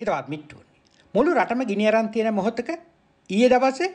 හිතවත් මිට්ටුවනි. මුළු රටම ගිනියරන් තියෙන මොහොතක ඊයේ දවසේ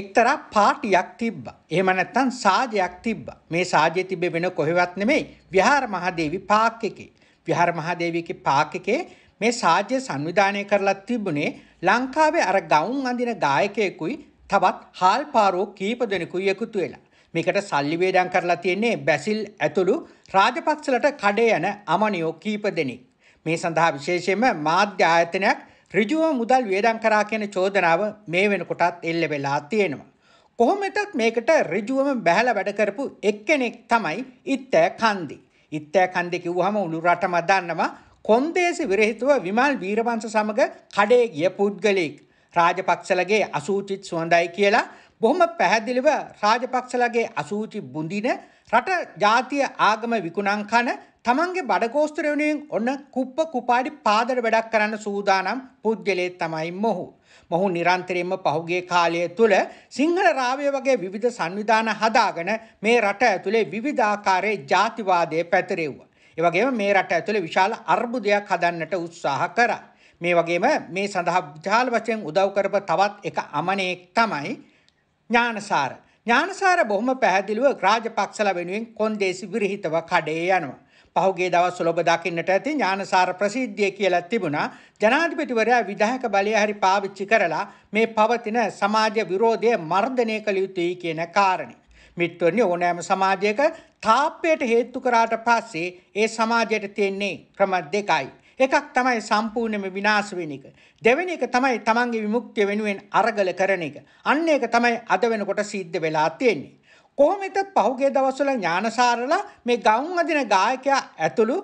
එක්තරා පාටියක් තිබ්බා. එහෙම නැත්නම් සාජයක් තිබ්බා. මේ සාජය තිබ්බේ වෙන කොහෙවත් නෙමෙයි. විහාර මහදේවි පාක් එකේ. විහාර මහදේවියගේ පාක් එකේ මේ සාජ්‍ය සංවිධානය කරලා තිබුණේ ලංකාවේ අර ගවුම් අඳින ගායකයෙකුයි තවත් හාල්පාරෝ කීප දෙනෙකුයි එකතු වෙලා. මේකට සල්ලි වේදම් කරලා තියෙන්නේ බැසිල් ඇතුළු රාජපක්ෂලට කඩේ යන අමනියෝ කීප දෙනෙක්. මේ සඳහා විශේෂයෙන්ම මාධ්‍ය ආයතනයක් ඍජුව මුදල් වියදම් කරා කියන චෝදනාව මේ වෙනකොටත් එල්ල වෙලා තියෙනවා. කොහොමදත් මේකට ඍජුවම බැහැලා වැඩ කරපු එක්කෙනෙක් තමයි ඉත්තෑ කන්දි. ඉත්තෑ කන්දි කිව්වහම උළු රටම දන්නවා කොන්දේසි විරහිතව විමල් වීරවංශ සමග කඩේ ගිය පුද්ගලෙක්. රාජපක්ෂලගේ අසූචිත් සුවඳයි කියලා බොහොම පැහැදිලිව රාජපක්ෂලගේ අසූචි බුඳින රට ජාතිය ආගම විකුණං කන තමන්ගේ බඩකෝස්තර වෙනුවෙන් ඔන්න කුප්ප කුපාඩි පාදට වැඩක් කරන්න සූදානම් පුද්ගලයෙක් තමයි මොහු. මොහු නිරන්තරයෙන්ම පහුගේ කාලය තුළ සිංහල රාවය වගේ විවිධ සංවිධාන හදාගෙන මේ රට ඇතුළේ විවිධාකාරයේ ජාතිවාදය පැතිරෙව්වා. ඒ වගේම මේ රට ඇතුළේ විශාල අර්බුදයක් හදන්නට උත්සාහ කරා. මේ වගේම මේ සඳහා විශාල වශයෙන් උදව් කරප තවත් එක අමනෙක් තමයි ඥානසාර. ඥානසාර බොහොම පැහැදිලිව රාජපක්ෂල වෙනුවෙන් කොන්දේසි විරහිතව කඩේ යනවා. පහුගේ දවස්වල ඔබ දකින්නට ඇති ඥානසාර ප්‍රසිද්ධිය කියලා තිබුණා ජනාධිපතිවරයා විධායක බලය හරි පාවිච්චි කරලා මේ පවතින සමාජ විරෝධය මර්ධනය කළ යුතුයි කියන කාරණේ. මිත්වනි ඕනෑම සමාජයක තාප්පයට හේතු කරාට පස්සේ ඒ සමාජයට තියෙන්නේ ක්‍රම දෙකයි. එකක් තමයි සම්පූර්ණයෙන්ම විනාශ වෙන එක. දෙවෙනි එක තමයි තමන්ගේ විමුක්තිය වෙනුවෙන් අරගල කරන එක. අන්න ඒක තමයි අද වෙනකොට සිද්ධ වෙලා තියෙන්නේ. කොහොම වෙතත් පහුගිය දවස්වල ඥානසාරලා මේ ගවුම් අදින ගායකයා ඇතුළු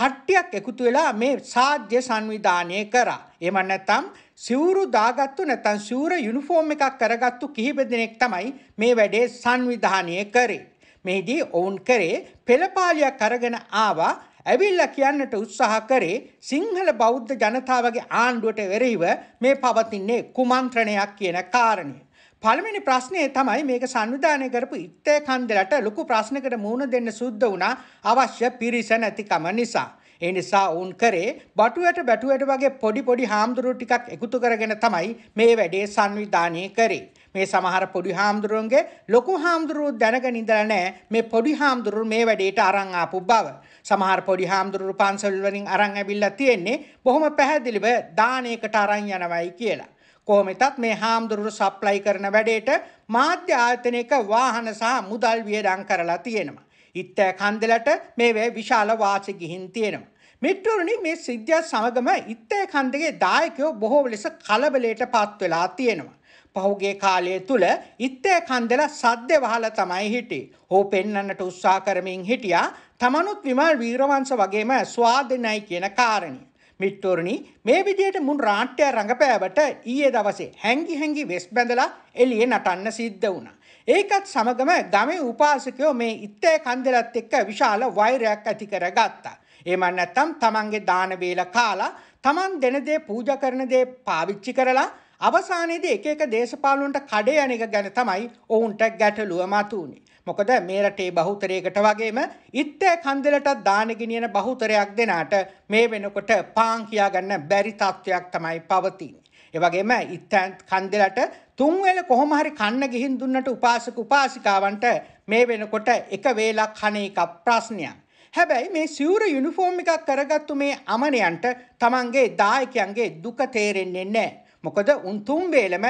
කට්ටියක් එකතු වෙලා මේ සාජ්‍ය සංවිධානය කරා. එහෙම නැත්නම් සිවුරු දාගත්තු නැත්නම් සිවුර යුනිෆෝම් එකක් කරගත්තු කිහිප දෙනෙක් තමයි මේ වැඩේ සංවිධානය කරේ. මේදී ඔවුන් කරේ පෙළපාලියක් අරගෙන ආවා ඇවිල්ලා කියන්නට උත්සාහ කරේ සිංහල බෞද්ධ ජනතාවගේ ආණ්ඩුවට වෙරහිව මේ පවතින්නේ කුමන්ත්‍රණයක් කියන කාරණය. පළවෙනි ප්‍රශ්නය තමයි මේක සංවිධානය කරපු ඉත්තේ කන්දලට ලොකු ප්‍රශ්නකට මුහුණ දෙන්න සුද්ධ වුණා අවශ්‍ය පිරිස නැතිකම නිසා. ඒ නිසා වුන් කරේ බටුවට බැටුවට වගේ පොඩි පොඩි හාමුදුරුවෝ ටිකක් එකතු කරගෙන තමයි මේ වැඩේ සංවිධානය කරේ. මේ සමහර පොඩි හාමුදුරුවන්ගේ ලොකු හාමුදුරුවෝ දැනගෙන ඉඳලා නැහැ මේ පොඩි හාමුදුරුවෝ මේ වැඩේට අරන් ආපු බව. සමහර පොඩි හාමුදුරුවෝ පන්සල් වලින් අරන් ඇවිල්ලා තියෙන්නේ බොහොම පැහැදිලිව දානයකට අරන් යනවයි කියලා. කොහොමෙතත් මේ හාමුදුරුවෝ සප්ලයි කරන වැඩේට මාධ්‍ය ආයතනයක වාහන සහ මුදල් වියදම් කරලා තියෙනවා. ඉත්තෑ කන්දලට මේවැ විශාල වාසි ගිහින් තියෙනවා. මෙට්‍රෝරණි මේ සිද්ධියත් සමගම ඉත්තෑ කන්දගේ දායකයෝ බොහෝ ලෙස කලබලයට පත්වෙලා තියෙනවා. පහුගේ කාලය තුල ඉත්තේ කන්දල සද්ද වහලා තමයි හිටියේ. හෝ පෙන්වන්නට උත්සාහ කරමින් හිටියා තමනුත් විමල් වීරවංශ වගේම ස්වාදිනයි කියන කාරණේ. මිට්ටෝරණි මේ විදියට මුන් රාට්‍ය රඟපෑවට ඊයේ දවසේ හැංගි හැංගි වෙස් බැඳලා එළියේ නටන්න සිද්ධ වුණා. ඒකත් සමගම ගමේ උපාසකයෝ මේ ඉත්තේ කන්දලත් එක්ක විශාල වෛරයක් ඇති කරගත්තා. එහෙම නැත්නම් තමන්ගේ දාන වේල කාලා තමන් දෙන දේ පූජා කරන දේ පාවිච්චි කරලා අවසානයේදී එක එක දේශපාලුවන්ට කඩේ යන එක ගැන තමයි ඔවුන්ට ගැටලුව මතුවුනේ. මොකද මේ රටේ බහුතරයකට වගේම ඉත්තේ කන්දලටත් දාන ගෙනියන බහුතරයක් දෙනාට මේ වෙනකොට පාන් කියාගන්න බැරි තත්ත්වයක් තමයි පවතින්නේ. එවගේම ඉත්තන් කන්දලට තුන්වෙල කොහොම හරි කන්න ගිහින් දුන්නට උපාසක උපාසිකාවන්ට මේ වෙනකොට එක වේලක් කන එක ප්‍රශ්නයක්. හැබැයි මේ සිවුර යුනිෆෝම් එකක් කරගත්තු මේ අමනයන්ට තමන්ගේ දායකයන්ගේ දුක තේරෙන්නේ නැහැ. මොකද උන්තුම් වේලම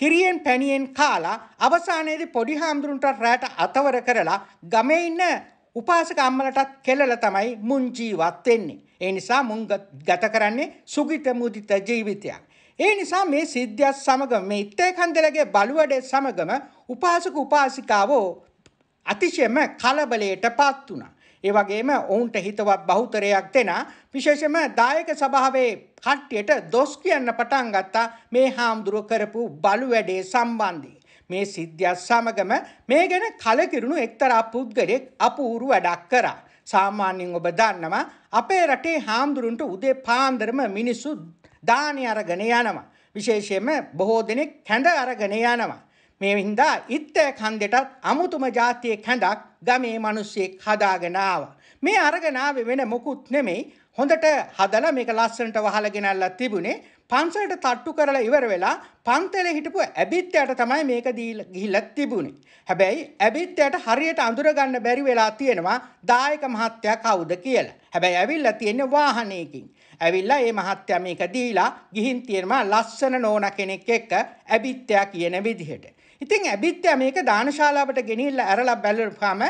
කිරියෙන් පැණියෙන් කාලා අවසානයේදී පොඩි හාමුදුරන්ට රැට අතවර කරලා ගමේ ඉන්න උපාසක අම්මලටත් කෙලලා තමයි මුන් ජීවත් වෙන්නේ. ඒ නිසා මුන් ගත කරන්නේ සුගිත මුදිත ජීවිතයක්. ඒ නිසා මේ සිද්ධියත් සමග මේ ඉත්තේකන්දලගේ බලුවඩේ සමගම උපාසක උපාසිකාවෝ අතිශයම කලබලයටපත් වුණා. ඒ වගේම ඔවුන්ට හිතවත් බහුතරයක් දෙනා විශේෂම දායක සභාවේ කට්ටියට දොස් කියන්න පටන් ගත්තා මේ හාමුදුරුව කරපු බලු වැඩේ සම්බන්ධයෙන්. මේ සිද්ධියත් සමගම මේ ගැන කලකිරුණු එක්තරා පුද්ගලෙක් අපූරු වැඩක් කරා. සාමාන්‍යයෙන් ඔබ දන්නවා අපේ රටේ හාමුදුරුන්ට උදේ පාන්දරම මිනිස්සු දානි අරගෙන යනවා. විශේෂයෙන්ම බොහෝ දෙනෙක් කැඳ අරගෙන යනවා. මේ හින්දා ඉත්තේ කන්දෙටත් අමුතුම જાතියේ කැඳක් ගමේ මිනිස්සෙක් හදාගෙන ආවා. මේ අරගෙන ආවේ වෙන මොකුත් නෙමෙයි. හොඳට හදලා මේක ලස්සනට වහලා ගෙනල්ලා තිබුණේ. පන්සලට තට්ටු කරලා ඉවර වෙලා පන්තලේ හිටපු ඇබිත්යට තමයි මේක දීලා ගිහිල්ලා තිබුණේ. හැබැයි ඇබිත්යට හරියට අඳුර ගන්න බැරි වෙලා තියෙනවා දායක මහත්තයා කවුද කියලා. හැබැයි ඇවිල්ලා තියෙන්නේ වාහනයකින්. ඇවිල්ලා මේ මහත්තයා මේක දීලා ගිහින් තියෙනවා ලස්සන නෝනා කෙනෙක් එක්ක ඇබිත්යා කියන විදිහට. ඉතින් ඇබිත්ය මේක දානශාලාවට ගෙනිල්ල ඇරලා බැලුවාම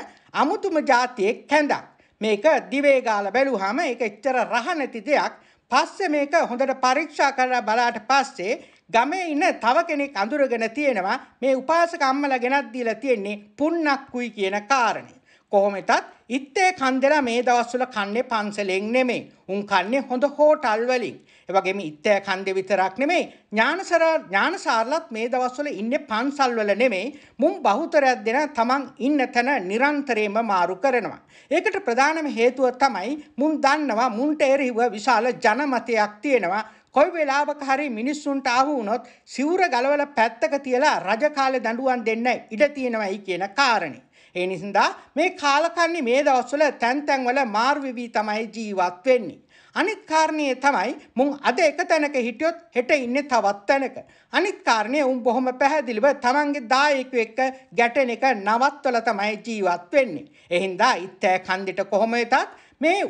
අමුතුම જાතියේ කැඳක්. මේක දිවේ ගාලා බැලුවාම ඒක එච්චර රහ නැති දෙයක්. පස්සේ මේක හොඳට පරීක්ෂා කරලා බලාට පස්සේ ගමේ ඉන්න තව කෙනෙක් අඳුරගෙන තියෙනවා මේ උපාසක අම්මලා ගෙනත් දීලා තියෙන්නේ පුන්නක්කුයි කියන කාරණේ. කොහොමටත් ඉත්තේ කන්දෙලා මේ දවස්වල කන්නේ පන්සලෙන් නෙමෙයි. උන් කන්නේ හොඳ හෝටල් වලින්. ඒ වගේම ඉත්තේ කන්දේ විතරක් නෙමෙයි. ඥානසාර ඥානසාරලත් මේ දවස්වල ඉන්නේ පන්සල් වල නෙමෙයි. මුන් බහුතරයක් දෙන තමන් ඉන්න තැන නිරන්තරයෙන්ම මාරු කරනවා. ඒකට ප්‍රධානම හේතුව තමයි මුන් දන්නවා මුන්ට එරෙහිව විශාල ජනමතයක් තියෙනවා. කොයි වෙලාවක හරි මිනිස්සුන්ට ආහු වුණොත් සිවුර ගලවලා පැත්තක තියලා රජ කාලේ දඬුවම් දෙන්න ඉඩ තියෙනවයි කියන කාරණේ. ඒ නිසඳා මේ කාලකන්නේ මේ දවස්වල තැන් තැන්වල මාර්විවී තමයි ජීවත් වෙන්නේ. අනිත් කාරණය තමයි මුං අද එක තැනක හිටියොත් හෙට ඉන්න තවත් තැනක. අනිත් කාරණය උන් බොහොම පැහැදිලිව තමන්ගේ දායකු එක්ක ගැටෙන එක නවත්වල තමයි ජීවත් වෙන්නේ. එහින්දා ඉත්තෑ කන්දිට කොහොම වෙතත් මේ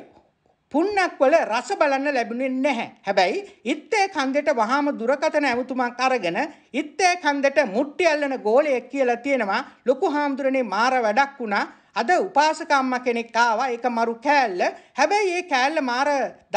පුන්නක්වල රස බලන්න ලැබුණේ නැහැ. හැබැයි ඉත්තේ කන්දෙට වහාම දුරකතන ඇවතුමක් අරගෙන ඉත්තේ කන්දෙට මුට්ටි අල්ලන ගෝලයක් කියලා තියෙනවා. ලොකු හාමුදුරනේ මාර වැඩක් වුණා. අද උපාසකම්ම කෙනෙක් ආවා ඒක මරු කෑල්ල. හැබැයි ඒ කෑල්ල මාර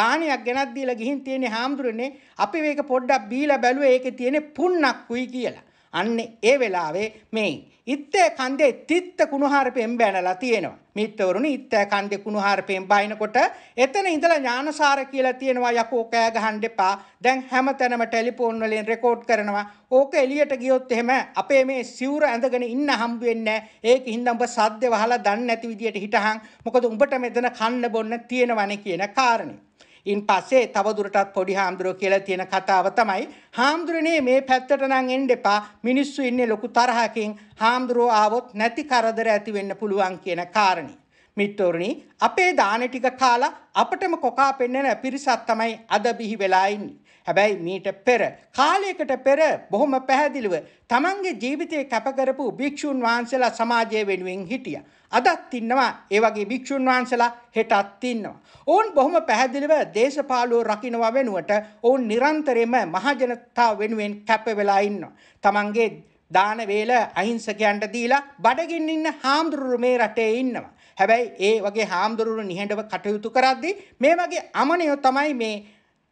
දානයක් ගෙනත් දීලා ගිහින් තියෙන හාමුදුරනේ අපි මේක පොඩ්ඩක් බීලා බැලුවේ ඒකේ තියෙන පුන්නක්කුයි කියලා. අන්න ඒ වෙලාවේ මේ ඉත්තේ කන්දේ තිත්ත කුණුහාරපෙන් බැනලා තියෙනවා. මිත්තවරුනි ඉත්තේ කන්දේ කුණුහාරපෙන් බයිනකොට එතන ඉඳලා ඥානසාර කියලා තියෙනවා යකෝ කෑ ගහන්න එපා. දැන් හැමතැනම ටෙලිෆෝන් වලින් රෙකෝඩ් කරනවා. ඕක එළියට ගියොත් එහෙම අපේ මේ සිවුර ඇඳගෙන ඉන්න හම්බ වෙන්නේ නැහැ. ඒකින්ද උඹ සද්ද වහලා දන්නේ නැති විදියට හිටහන්. මොකද උඹට මෙතන කන්න බොන්න තියෙනවනේ කියන කාරණේ. ඉන් පස්සේ තවදුරටත් පොඩි හාමුදුරුවෝ කියලා තියෙන කතාව තමයි හාමුදුරනේ මේ පැත්තට නම් එන්න එපා මිනිස්සු ඉන්නේ ලොකු තරහකින් හාමුදුරුවෝ ආවොත් නැති කරදර ඇති වෙන්න පුළුවන් කියන කාරණේ මිත්තෝරණි අපේ දාන ටික කාලා අපටම කොකා පෙන්නන පිරිසක් තමයි අද බිහි වෙලා ඉන්නේ හැබැයි මීට පෙර කාලයකට පෙර බොහොම පැහැදිලිව තමන්ගේ ජීවිතය කැප කරපු භික්ෂුන් වහන්සේලා සමාජය වෙනුවෙන් හිටියා. අදත් ඉන්නවා ඒ වගේ භික්ෂුන් වහන්සේලා හෙටත් ඉන්නවා. ඔවුන් බොහොම පැහැදිලිව දේශපාලුව රකින්නවා වෙනුවට ඔවුන් නිරන්තරයෙන්ම මහජනතාව වෙනුවෙන් කැප වෙලා ඉන්නවා. තමන්ගේ දාන වේල අහිංසකයන්ට දීලා බඩගින්න ඉන්න හාමුදුරුවෝ මේ රටේ ඉන්නවා. හැබැයි ඒ වගේ හාමුදුරුවෝ නිහඬව කටයුතු කරද්දී මේ වගේ අමනියෝ තමයි මේ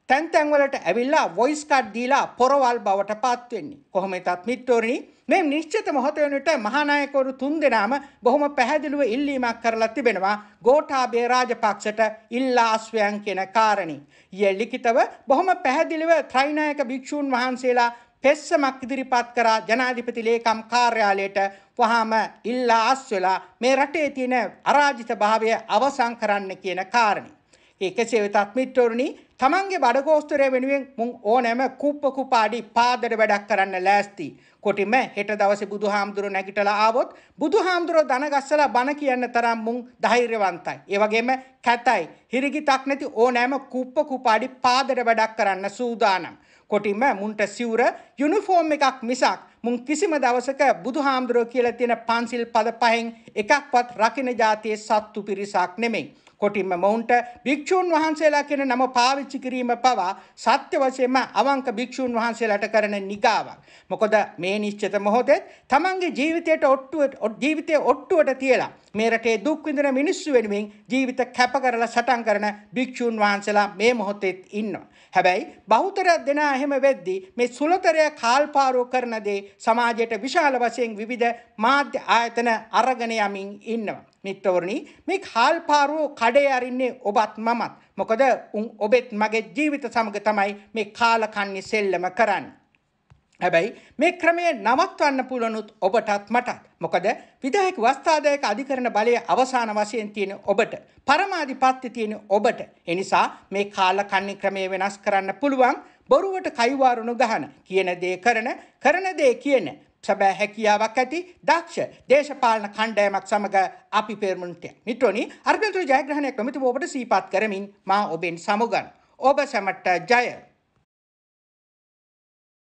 තැන් තැන්වලට ඇවිල්ලා වොයිස් කඩ් දීලා පොරවල් බවට පත් වෙන්නේ. කොහොම වෙතත් මිත්‍රෝනි මේ නිශ්චිත මොහොත වෙනට මහානායකවරු තුන්දෙනාම බොහොම පැහැදිලිව ඉල්ලීමක් කරලා තිබෙනවා ගෝඨාභය රාජපක්ෂට ඉල්ලාස්වයන් කියන කාරණේ. ඊයේ ලිඛිතව බොහොම පැහැදිලිව ත්‍රිනායක භික්ෂූන් වහන්සේලා පෙස්සමක් ඉදිරිපත් කරා ජනාධිපති ලේකම් කාර්යාලයට වහාම ඉල්ලා අස්වලා මේ රටේ තියෙන අරාජිත භාවය අවසන් කරන්න කියන කාරණේ. කෙසේ වෙතත් මිත්‍රවරුනි තමන්ගේ බඩගෝස්තරය වෙනුවෙන් මුන් ඕනෑම කුප්ප කුපාඩි පාදට වැඩක් කරන්න ලෑස්ති. කොටිම හෙට දවසේ බුදුහාමුදුර නැගිටලා ආවොත් බුදුහාමුදුර දනගස්සලා බණ කියන්න තරම් මුන් ධෛර්යවන්තයි. ඒ වගේම කැතයි. හිරිගිතක් නැති ඕනෑම කුප්ප කුපාඩි පාදට වැඩක් කරන්න සූදානම්. කොටිම මුන්ට සිවුර යුනිෆෝම් එකක් මිසක් මුන් කිසිම දවසක බුදුහාමුදුරුවෝ කියලා තියෙන පන්සිල් පද පහෙන් එකක්වත් රකින්න જાතියේ සත්තු පිරිසක් නෙමෙයි. කොටින්ම මොවුන්ට භික්ෂූන් වහන්සේලා කියන නම පාවිච්චි කිරීම පවා සත්‍ය වශයෙන්ම අවංක භික්ෂූන් වහන්සේලාට කරන නිගාවක්. මොකද මේ නිශ්චිත මොහොතේ තමන්ගේ ජීවිතයට ඔට්ටුවට ජීවිතයේ ඔට්ටුවට තියලා මේ රටේ දුක් විඳින මිනිස්සු වෙනුවෙන් ජීවිත කැප කරලා සටන් කරන භික්ෂූන් වහන්සේලා මේ මොහොතේ ඉන්නවා. හැබැයි බහුතර දෙනා එහෙම වෙද්දී මේ සුලතරය කාල්පාරෝ කරන දේ සමාජයට විශාල වශයෙන් විවිධ මාධ්‍ය ආයතන අරගෙන යමින් ඉන්නවා. මිත්‍රවරණි මේ කාල්පාරුව කඩේ අරින්නේ ඔබත් මමත්. මොකද උන් ඔබෙත් මගේ ජීවිත සමග තමයි මේ කාලකන්ණි සෙල්ලම කරන්නේ. හැබැයි මේ ක්‍රමය නවත්වන්න පුළුවනුත් ඔබටත් මටත්. මොකද විධායක වස්ථාදායක අධිකරණ බලය අවසාන වශයෙන් තියෙන ඔබට. පරමාධිපත්‍ය තියෙන ඔබට. එනිසා මේ කාලකන්ණි ක්‍රමය වෙනස් කරන්න පුළුවන්. බොරුවට කයිවාරුණු ගහන කියන දේ කරන කරන දේ කියන සැබෑ හැකියාවක් ඇති දක්ෂ දේශපාලන කණ්ඩායමක් සමග අපි පෙරමුණට මිත්‍රෝනි අර්ගන්තුර ජයග්‍රහණය කමිටුව ඔබට සීපත් කරමින් මා ඔබෙන් සමුගන් ඔබ සැමට ජය